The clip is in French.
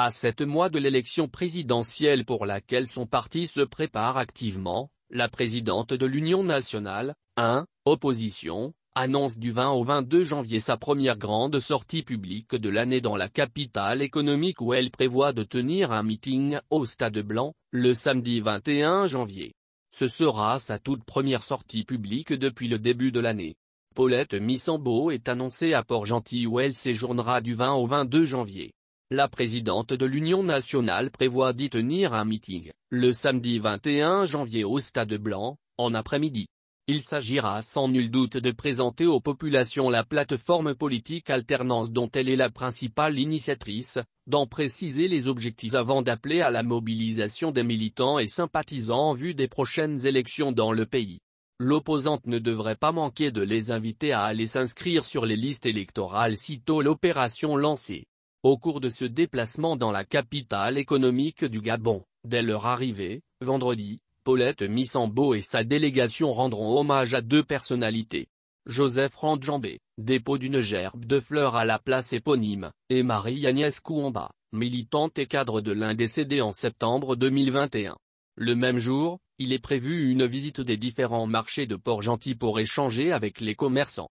À sept mois de l'élection présidentielle pour laquelle son parti se prépare activement, la présidente de l'Union nationale, 1, opposition, annonce du 20 au 22 janvier sa première grande sortie publique de l'année dans la capitale économique où elle prévoit de tenir un meeting au Stade Blanc, le samedi 21 janvier. Ce sera sa toute première sortie publique depuis le début de l'année. Paulette Missambo est annoncée à Port-Gentil où elle séjournera du 20 au 22 janvier. La présidente de l'Union nationale prévoit d'y tenir un meeting, le samedi 21 janvier au Stade Blanc, en après-midi. Il s'agira sans nul doute de présenter aux populations la plateforme politique alternance dont elle est la principale initiatrice, d'en préciser les objectifs avant d'appeler à la mobilisation des militants et sympathisants en vue des prochaines élections dans le pays. L'opposante ne devrait pas manquer de les inviter à aller s'inscrire sur les listes électorales sitôt l'opération lancée. Au cours de ce déplacement dans la capitale économique du Gabon, dès leur arrivée, vendredi, Paulette Missambo et sa délégation rendront hommage à deux personnalités. Joseph Randjambé, dépôt d'une gerbe de fleurs à la place éponyme, et Marie-Agnès Kouamba, militante et cadre de l'un décédé en septembre 2021. Le même jour, il est prévu une visite des différents marchés de Port-Gentil pour échanger avec les commerçants.